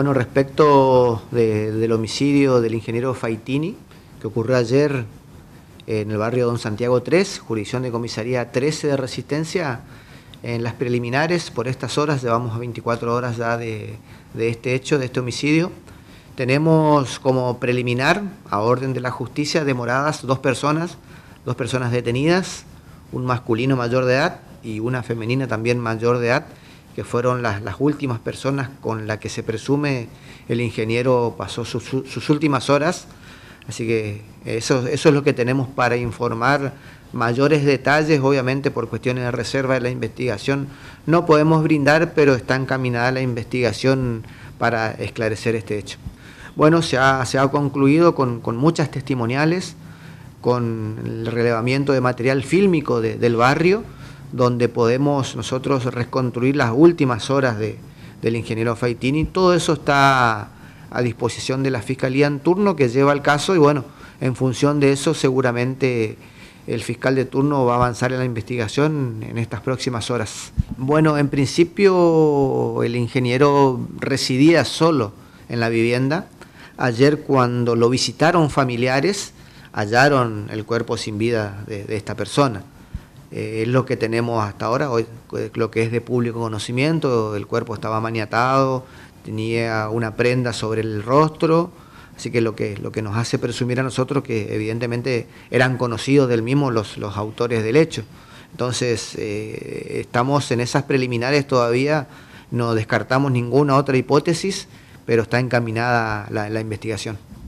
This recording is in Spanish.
Bueno, respecto del homicidio del ingeniero Faitini, que ocurrió ayer en el barrio Don Santiago 3, jurisdicción de comisaría 13 de Resistencia, en las preliminares, por estas horas, llevamos 24 horas ya de, de este hecho, de este homicidio, tenemos como preliminar, a orden de la justicia, demoradas dos personas, dos personas detenidas, un masculino mayor de edad y una femenina también mayor de edad, que fueron las, las últimas personas con las que se presume el ingeniero pasó sus últimas horas. Así que eso, eso es lo que tenemos para informar mayores detalles, obviamente por cuestiones de reserva de la investigación no podemos brindar, pero está encaminada la investigación para esclarecer este hecho. Bueno, se ha, se ha concluido con, con, muchas testimoniales, con el relevamiento de material fílmico del barrio, donde podemos nosotros reconstruir las últimas horas de, del ingeniero Faitini. Todo eso está a disposición de la Fiscalía en turno que lleva el caso y bueno, en función de eso seguramente el fiscal de turno va a avanzar en la investigación en estas próximas horas. Bueno, en principio el ingeniero residía solo en la vivienda. Ayer cuando lo visitaron familiares hallaron el cuerpo sin vida de, de esta persona. Eh, es lo que tenemos hasta ahora, hoy eh, lo que es de público conocimiento, el cuerpo estaba maniatado, tenía una prenda sobre el rostro, así que lo que, lo que nos hace presumir a nosotros que evidentemente eran conocidos del mismo los, los autores del hecho. Entonces, eh, estamos en esas preliminares todavía, no descartamos ninguna otra hipótesis, pero está encaminada la investigación.